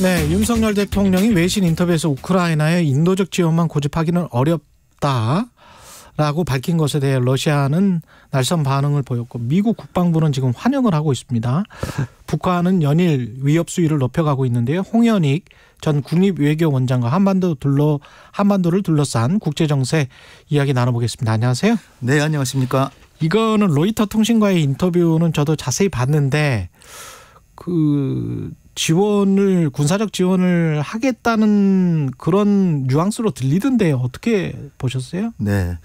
네, 윤석열 대통령이 외신 인터뷰에서 우크라이나의 인도적 지원만 고집하기는 어렵다. 라고 밝힌 것에 대해 러시아는 날선 반응을 보였고 미국 국방부는 지금 환영을 하고 있습니다. 북한은 연일 위협 수위를 높여가고 있는데요. 홍현익 전 국립외교원장과 한반도 둘러 한반도를 둘러싼 국제 정세 이야기 나눠보겠습니다. 안녕하세요. 네, 안녕하십니까. 이거는 로이터 통신과의 인터뷰는 저도 자세히 봤는데 그 지원을 군사적 지원을 하겠다는 그런 뉘앙스로 들리던데 어떻게 보셨어요? 네.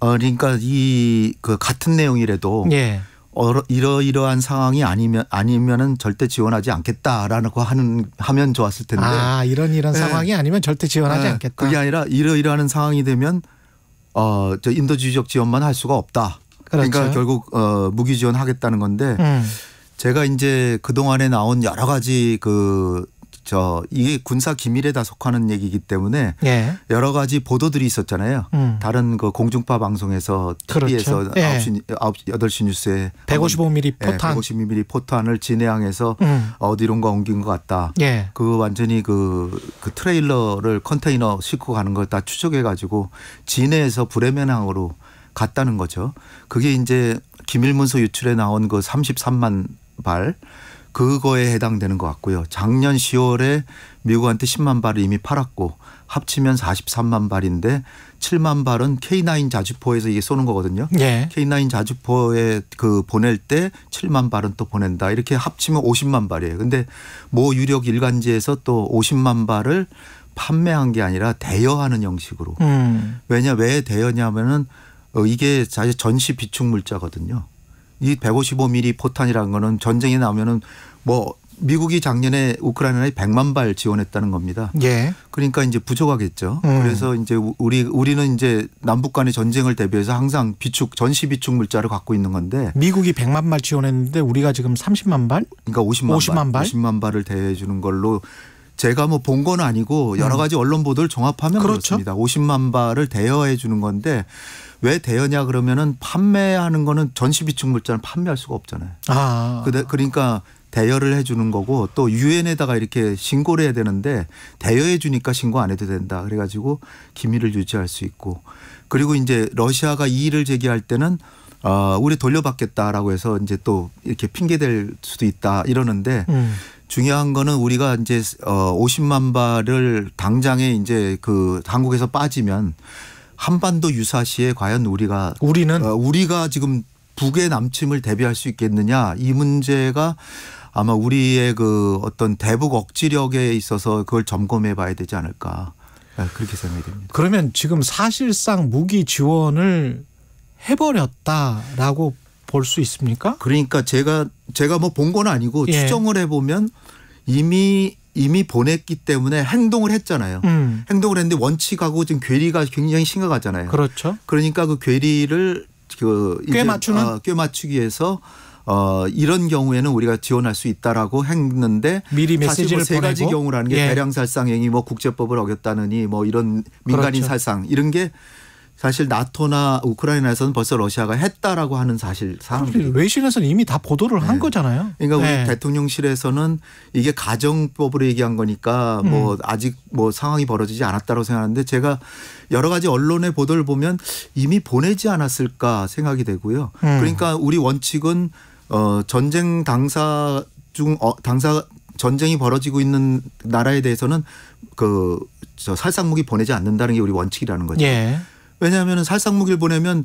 어, 그러니까 이 그 같은 내용이라도 예. 이러이러한 상황이 아니면 아니면은 절대 지원하지 않겠다라고 하는 하면 좋았을 텐데. 아 이런 이런 네. 상황이 아니면 절대 지원하지 네. 않겠다. 그게 아니라 이러이러한 상황이 되면 어 저 인도주의적 지원만 할 수가 없다. 그러니까 그렇죠. 그러니까 결국 어 무기 지원하겠다는 건데. 음. 제가 이제 그동안에 나온 여러 가지 그 저 이게 군사 기밀에다 속하는 얘기이기 때문에 예. 여러 가지 보도들이 있었잖아요. 음. 다른 그 공중파 방송에서 그렇죠. TV에서 그렇죠. 예. 9시 8시 뉴스에 155mm 예, 포탄 예, 155mm 포탄을 진해항에서 음. 어디론가 옮긴 것 같다. 예. 그 완전히 그, 그 트레일러를 컨테이너 싣고 가는 걸 다 추적해 가지고 진해에서 불레면항으로 갔다는 거죠. 그게 이제 기밀문서 유출에 나온 그 33만 발 그거에 해당되는 것 같고요. 작년 10월에 미국한테 10만 발을 이미 팔았고 합치면 43만 발인데 7만 발은 K9 자주포에서 이게 쏘는 거거든요. 예. K9 자주포에 그 보낼 때 7만 발은 또 보낸다. 이렇게 합치면 50만 발이에요. 근데 모 유력 일간지에서 또 50만 발을 판매한 게 아니라 대여하는 형식으로. 음. 왜냐 왜 대여냐면은 어, 이게 사실 전시 비축 물자거든요. 이 155mm 포탄이라는 거는 전쟁이 나오면은 뭐 미국이 작년에 우크라이나에 100만 발 지원했다는 겁니다. 예. 그러니까 이제 부족하겠죠. 음. 그래서 이제 우리 우리는 이제 남북 간의 전쟁을 대비해서 항상 비축 전시 비축 물자를 갖고 있는 건데 미국이 100만 발 지원했는데 우리가 지금 30만 발? 그러니까 50만, 50만 발, 발, 50만 발을 대해 주는 걸로 제가 뭐 본 건 아니고 여러 음. 가지 언론 보도를 종합하면 그렇죠. 그렇습니다. 50만 발을 대여해 주는 건데 왜 대여냐 그러면은 판매하는 거는 전시 비축 물자는 판매할 수가 없잖아요. 아. 그러니까 대여를 해주는 거고 또 유엔에다가 이렇게 신고를 해야 되는데 대여해 주니까 신고 안 해도 된다. 그래가지고 기밀을 유지할 수 있고 그리고 이제 러시아가 이의를 제기할 때는 어, 우리 돌려받겠다라고 해서 이제 또 이렇게 핑계댈 수도 있다 이러는데 음. 중요한 거는 우리가 이제 어 50만 발을 당장에 이제 그 한국에서 빠지면 한반도 유사시에 과연 우리가 우리는 어, 우리가 지금 북의 남침을 대비할 수 있겠느냐 이 문제가 아마 우리의 그 어떤 대북 억지력에 있어서 그걸 점검해 봐야 되지 않을까 예, 그렇게 생각이 됩니다. 그러면 지금 사실상 무기 지원을 해버렸다라고 볼수 있습니까? 그러니까 제가 제가 뭐 본 건 아니고 예. 추정을 해보면 이미 이미 보냈기 때문에 행동을 했잖아요. 음. 행동을 했는데 원칙하고 지금 괴리가 굉장히 심각하잖아요. 그렇죠. 그러니까 그 괴리를 그꽤 맞추는 어, 꽤 맞추기 위해서 어, 이런 경우에는 우리가 지원할 수 있다라고 했는데 미리 뭐 메시지를 사실 뭐세 가지 경우라는 게 예. 대량 살상행위, 뭐 국제법을 어겼다느니 뭐 이런 민간인 그렇죠. 살상 이런 게 사실 나토나 우크라이나에서는 벌써 러시아가 했다라고 하는 사실 사람들이 외신에서는 이미 다 보도를 네. 한 거잖아요. 그러니까 우리 네. 대통령실에서는 이게 가정법으로 얘기한 거니까 뭐 음. 뭐 아직 뭐 상황이 벌어지지 않았다고 생각하는데 제가 여러 가지 언론의 보도를 보면 이미 보내지 않았을까 생각이 되고요. 음. 그러니까 우리 원칙은 어 전쟁 당사 중 어, 당사 전쟁이 벌어지고 있는 나라에 대해서는 그저 살상무기 보내지 않는다는 게 우리 원칙이라는 거죠. 예. 왜냐하면 살상무기를 보내면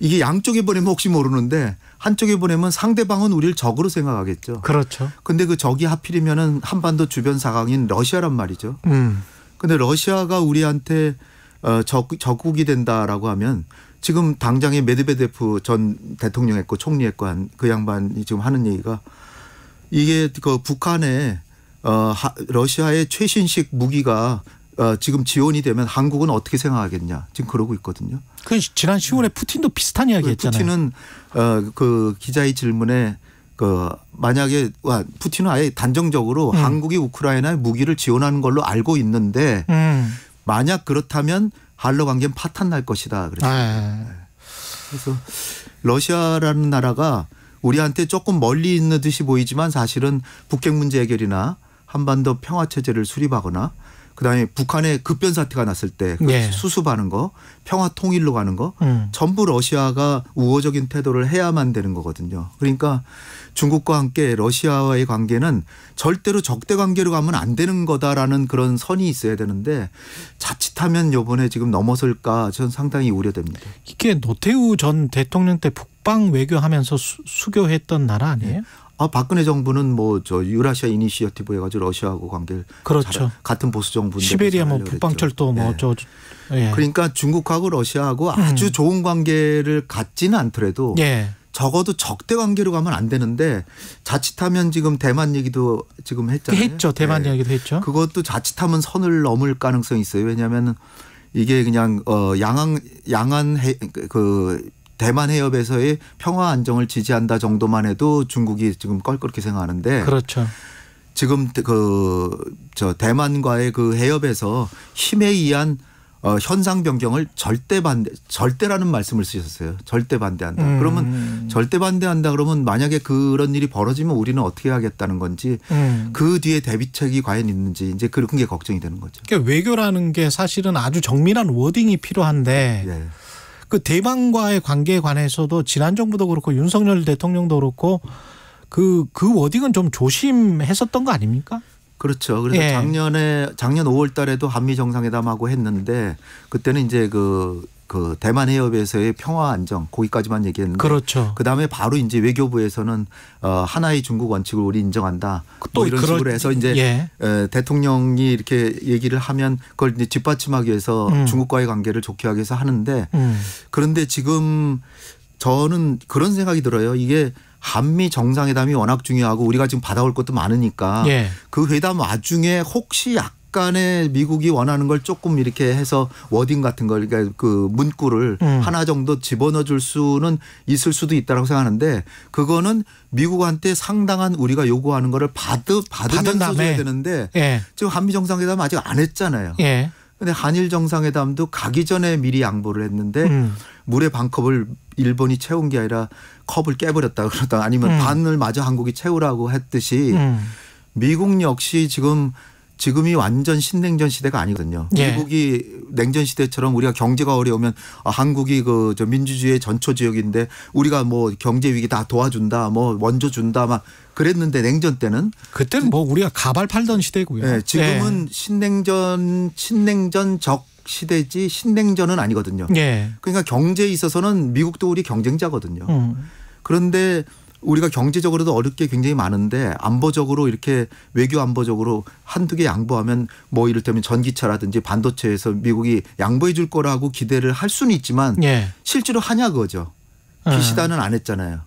이게 양쪽에 보내면 혹시 모르는데 한쪽에 보내면 상대방은 우리를 적으로 생각하겠죠. 그렇죠. 근데 그 적이 하필이면은 한반도 주변 사강인 러시아란 말이죠. 음. 근데 러시아가 우리한테 어, 적, 적국이 된다라고 하면 지금 당장에 메드베데프 전 대통령 했고 총리 했고 한그 양반이 지금 하는 얘기가 이게 그 북한에 어, 러시아의 최신식 무기가 어, 지금 지원이 되면 한국은 어떻게 생각하겠냐 지금 그러고 있거든요. 그 지난 10월에 푸틴도 비슷한 이야기 그 했잖아요. 푸틴은 어, 그 기자의 질문에 그 만약에 와 푸틴은 아예 단정적으로 음. 한국이 우크라이나에 무기를 지원하는 걸로 알고 있는데 음. 만약 그렇다면 한러 관계는 파탄 날 것이다 그 그래서 러시아라는 나라가 우리한테 조금 멀리 있는 듯이 보이지만 사실은 북핵 문제 해결이나 한반도 평화 체제를 수립하거나 그다음에 북한의 급변 사태가 났을 때 그 네. 수습하는 거, 평화 통일로 가는 거, 음. 전부 러시아가 우호적인 태도를 해야만 되는 거거든요. 그러니까 중국과 함께 러시아와의 관계는 절대로 적대 관계로 가면 안 되는 거다라는 그런 선이 있어야 되는데 자칫하면 요번에 지금 넘어설까 저는 상당히 우려됩니다. 이게 노태우 전 대통령 때 북방 외교하면서 수, 수교했던 나라 아니에요? 네. 아, 박근혜 정부는 뭐 저 유라시아 이니시어티브 해가지고 러시아하고 관계를 그렇죠. 잘, 같은 보수 정부인데 시베리아 뭐 북방철도 뭐저 예. 예. 그러니까 중국하고 러시아하고 음. 아주 좋은 관계를 갖지는 않더라도 예. 적어도 적대 관계로 가면 안 되는데 자칫하면 지금 대만 얘기도 지금 했잖아요. 했죠. 대만 네. 예. 얘기도 했죠. 그것도 자칫하면 선을 넘을 가능성이 있어요. 왜냐하면 이게 그냥 어 양안 양안 해, 그 대만 해협에서의 평화 안정을 지지한다 정도만 해도 중국이 지금 껄끄럽게 생각하는데 그렇죠. 지금 그 저 대만과의 그 해협에서 힘에 의한 어, 현상 변경을 절대 반대 절대라는 말씀을 쓰셨어요. 절대 반대한다. 음. 그러면 절대 반대한다 그러면 만약에 그런 일이 벌어지면 우리는 어떻게 하겠다는 건지 음. 그 뒤에 대비책이 과연 있는지 이제 그런 게 걱정이 되는 거죠. 그러니까 외교라는 게 사실은 아주 정밀한 워딩이 필요한데 예. 그 대만과의 관계에 관해서도 지난 정부도 그렇고 윤석열 대통령도 그렇고 그, 그 워딩은 좀 조심했었던 거 아닙니까? 그렇죠. 그래서 예. 작년에 작년 5월 달에도 한미 정상회담하고 했는데 그때는 이제 그그 대만 해협에서의 평화 안정 거기까지만 얘기했는데 그렇죠. 그다음에 바로 이제 외교부에서는 어 하나의 중국 원칙을 우리 인정한다. 또뭐 이런 그럴, 식으로 해서 이제 예. 대통령이 이렇게 얘기를 하면 그걸 이제 뒷받침하기 위해서 음. 중국과의 관계를 좋게 하기 위해서 하는데 음. 그런데 지금 저는 그런 생각이 들어요. 이게 한미 정상회담이 워낙 중요하고 우리가 지금 받아올 것도 많으니까 예. 그 회담 와중에 혹시 약 약간의 미국이 원하는 걸 조금 이렇게 해서 워딩 같은 걸 그러니까 그 문구를 음. 하나 정도 집어넣어 줄 수는 있을 수도 있다라고 생각하는데 그거는 미국한테 상당한 우리가 요구하는 거를 받으 받으면서 줘야 되는데 예. 지금 한미 정상회담 아직 안 했잖아요. 예. 근데 한일 정상회담도 가기 전에 미리 양보를 했는데 음. 물의 반컵을 일본이 채운 게 아니라 컵을 깨버렸다 그러다 아니면 음. 반을 마저 한국이 채우라고 했듯이 음. 미국 역시 지금 지금이 완전 신냉전 시대가 아니거든요. 예. 미국이 냉전 시대처럼 우리가 경제가 어려우면 아, 한국이 그저 민주주의 의 전초 지역인데 우리가 뭐 경제 위기 다 도와준다, 뭐 원조 준다 막 그랬는데 냉전 때는 그때는 뭐 우리가 가발 팔던 시대고요. 네, 지금은 예. 신냉전 신냉전적 시대지 신냉전은 아니거든요. 예. 그러니까 경제에 있어서는 미국도 우리 경쟁자거든요. 음. 그런데 우리가 경제적으로도 어렵게 굉장히 많은데 안보적으로 이렇게 외교 안보적으로 한두 개 양보하면 뭐 이를테면 전기차라든지 반도체에서 미국이 양보해 줄 거라고 기대를 할 수는 있지만 예. 실제로 하냐 그거죠. 비시다는 예. 안 했잖아요.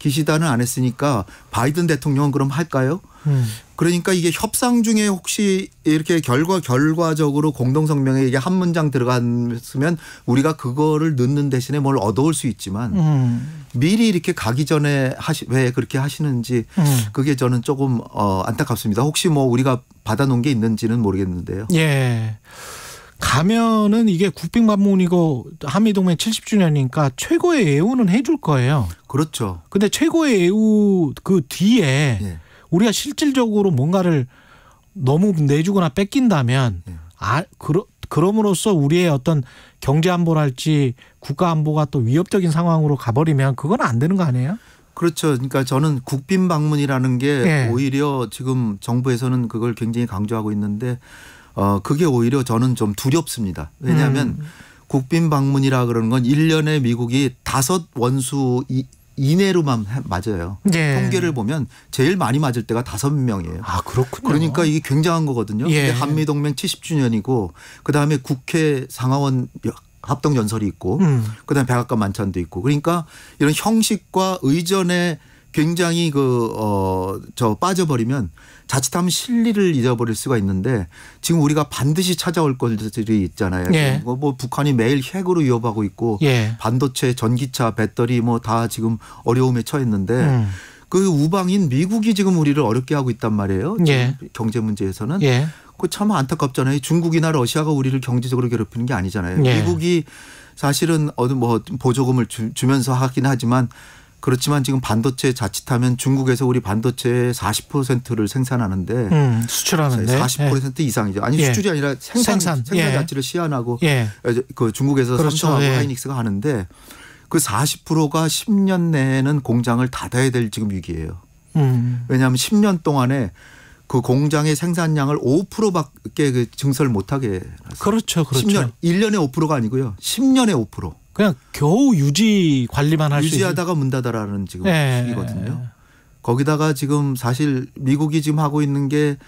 기시다는안 했으니까 바이든 대통령은 그럼 할까요? 음. 그러니까 이게 협상 중에 혹시 이렇게 결과 결과적으로 공동성명에 이게 한 문장 들어갔으면 우리가 그거를 넣는 대신에 뭘 얻어올 수 있지만 음. 미리 이렇게 가기 전에 하시 왜 그렇게 하시는지 음. 그게 저는 조금 어 안타깝습니다. 혹시 뭐 우리가 받아놓은 게 있는지는 모르겠는데요. 예. 가면은 이게 국빈 방문이고 한미 동맹 70주년이니까 최고의 예우는 해줄 거예요. 그렇죠. 근데 최고의 예우 그 뒤에 예. 우리가 실질적으로 뭔가를 너무 내주거나 뺏긴다면 예. 아 그러 그럼으로써 우리의 어떤 경제 안보랄지 국가 안보가 또 위협적인 상황으로 가버리면 그건 안 되는 거 아니에요? 그렇죠. 그러니까 저는 국빈 방문이라는 게 예. 오히려 지금 정부에서는 그걸 굉장히 강조하고 있는데 어 그게 오히려 저는 좀 두렵습니다. 왜냐하면 음. 국빈 방문이라 그러는 건 1년에 미국이 다섯 원수 이, 이내로만 맞아요. 예. 통계를 보면 제일 많이 맞을 때가 다섯 명이에요. 아 그렇군요. 그러니까 이게 굉장한 거거든요. 예. 한미 동맹 70주년이고 그 다음에 국회 상하원 합동 연설이 있고 음. 그다음 에 백악관 만찬도 있고 그러니까 이런 형식과 의전의 굉장히 그, 어, 저 빠져버리면 자칫하면 실리를 잊어버릴 수가 있는데 지금 우리가 반드시 찾아올 것들이 있잖아요. 예. 뭐, 뭐 북한이 매일 핵으로 위협하고 있고 예. 반도체, 전기차, 배터리 뭐 다 지금 어려움에 처했는데 음. 그 우방인 미국이 지금 우리를 어렵게 하고 있단 말이에요. 예. 경제 문제에서는. 예. 그참 안타깝잖아요. 중국이나 러시아가 우리를 경제적으로 괴롭히는 게 아니잖아요. 예. 미국이 사실은 어느 뭐 보조금을 주면서 하긴 하지만 그렇지만 지금 반도체 자칫하면 중국에서 우리 반도체의 40%를 생산하는데 음, 수출하는데 40% 예. 이상이죠. 아니 예. 수출이 아니라 생산 생산, 생산 예. 자체를 시한하고 예. 그 중국에서 그렇죠. 삼성하고 예. 하이닉스가 하는데 그 40%가 10년 내에는 공장을 닫아야 될 지금 위기예요. 음. 왜냐하면 10년 동안에 그 공장의 생산량을 5%밖에 그 증설 못하게. 그렇죠, 그렇죠. 10년, 1년에 5%가 아니고요. 10년에 5%. 그냥 겨우 유지 관리만 할수 유지하다가 문 닫아라는 지금 네. 시기거든요. 예, 예. 거기다가 지금 사실 미국이 지금 하고 있는 게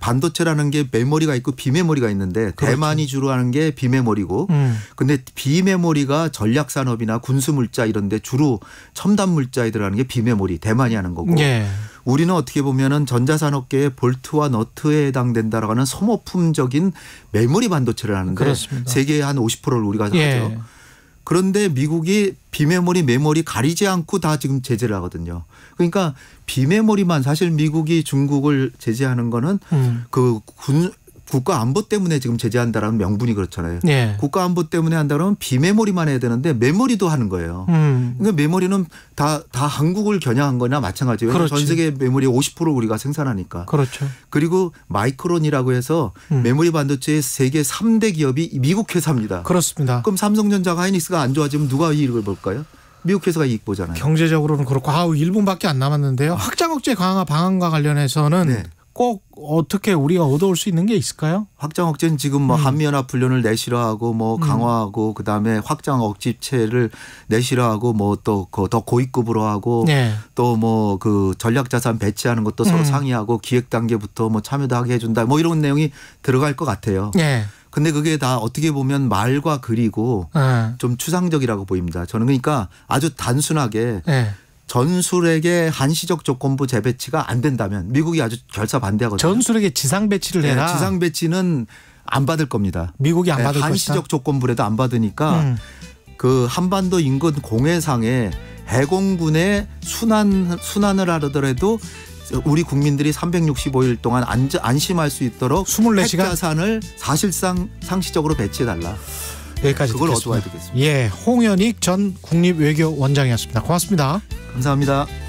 반도체라는 게 메모리가 있고 비메모리가 있는데 그렇죠. 대만이 주로 하는 게 비메모리고 음. 근데 비메모리가 전략 산업이나 군수 물자 이런 데 주로 첨단 물자에 들어는게 비메모리 대만이 하는 거고 예. 우리는 어떻게 보면은 전자산업계의 볼트와 너트에 해당된다라고 하는 소모품적인 메모리 반도체를 하는데 그렇습니다. 세계의 한 50%를 우리가 예. 하죠. 그런데 미국이 비메모리 메모리 가리지 않고 다 지금 제재를 하거든요. 그러니까 비메모리만 사실 미국이 중국을 제재하는 거는 음. 그군 국가 안보 때문에 지금 제재한다라는 명분이 그렇잖아요. 예. 국가 안보 때문에 한다 그면 비메모리만 해야 되는데 메모리도 하는 거예요. 음. 그러니까 메모리는 다, 다 한국을 겨냥한 거나 마찬가지예요. 그렇지. 전 세계 메모리 50% 우리가 생산하니까. 그렇죠. 그리고 마이크론이라고 해서 음. 메모리 반도체의 세계 3대 기업이 미국 회사입니다. 그렇습니다. 그럼 삼성전자가 하이닉스가 안 좋아지면 누가 이익을 볼까요? 미국 회사가 이익 보잖아요. 경제적으로는 그렇고 아우 1분밖에 안 남았는데요. 확장 억제 강화 방안과 관련해서는 네. 꼭 어떻게 우리가 얻어올 수 있는 게 있을까요? 확장 억제는 지금 뭐 음. 한미연합 훈련을 내실화하고 뭐 음. 강화하고 음. 그다음에 확장 억집체를 내실화하고 뭐 또더 그 고위급으로 하고 네. 또뭐 그 전략 자산 배치하는 것도 서로 음. 상의하고 기획 단계부터 뭐 참여도 하게 해준다 뭐 이런 내용이 들어갈 것 같아요. 네. 근데 그게 다 어떻게 보면 말과 글이고 네. 좀 추상적이라고 보입니다. 저는 그러니까 아주 단순하게 네. 전술에게 한시적 조건부 재배치가 안 된다면 미국이 아주 결사 반대하거든요. 전술에게 지상 배치를 네, 해라. 네, 지상 배치는 안 받을 겁니다. 미국이 안 네, 받을 한시적 것이다? 조건부라도 안 받으니까 음. 그 한반도 인근 공해상에 해공군의 순환 순환을 하더라도 우리 국민들이 365일 동안 안심할 수 있도록 24시간 산을 사실상 상시적으로 배치해 달라. 여기까지 그걸 듣겠습니다. 어두야 되겠습니다. 예, 홍현익 전 국립외교원장이었습니다. 고맙습니다. 감사합니다.